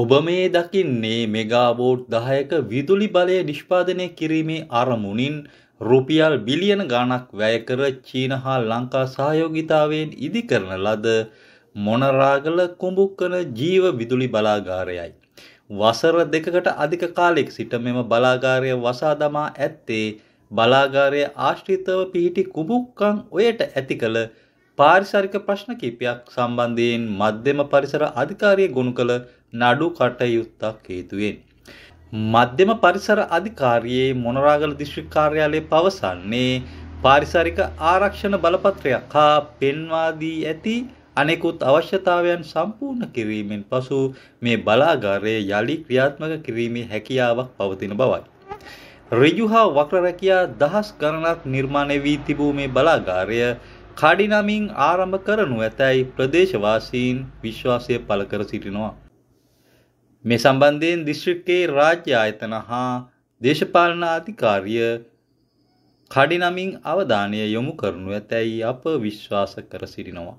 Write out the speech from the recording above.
ඔබ මේ දකින්නේ මෙගාබෝට් දහයක විදුලි බලය නිෂ්පාදනය කිරීමේ අරමුණින් රුපියල් බිලියන ගණක් වැයකර චීන හා ලංකා සහයෝගිතාවෙන් ඉදිකරන ලද මොනරාගල කුඹුක්කන ජීව විදුලි බලාගාරයයි. වසර දෙකකට අධික කාලෙක් සිට මෙම බලාගාරය වසාදමා ඇත්තේ බලාගාරය ආශ්‍රිතව පිහිටි කුඹුක්කං ඔයට ඇති කළ පාරිසරික ප්‍රශ්න කිපයක් සම්බන්ධයෙන් මධ්‍යම පරිසර අධිකාරිය ගොුණු කළ නඩු කටයුත්තක් හේතුවෙන්. මධ්‍යම පරිසර අධිකාරයේ මොනරාගල දිශ්‍රික් කාර්යාලය පවසන්නේ පාරිසරික ආරක්ෂණ බලපත්‍රයක් හා පෙන්වාදී ඇති අනෙකුත් අවශ්‍යතාවයන් සම්පූර්ණ කිරීමෙන් පසු මේ බලාගාරය යළි ක්‍රියාත්මක කිරීමේ හැකියාවක් පවතින බවයි. රිජු හා වක්‍රරැකයා දහස් ගණනක් නිර්මාණය වී තිබූ මේ බලාගාරය කඩිනමින් ආරම්භ කරනු ඇතැයි ප්‍රදේශවාසීන් විශ්වාසය පළ කර සිටිනවා. මේ සම්බන්ධයෙන් දිශ්‍රික්කයේ රාජ්‍ය ආයතන හා දේශපාලන අධිකාරිය කඩිනමින් අවධානය යොමු කරනු ඇතැයි අප විශ්වාස කර සිටිනවා.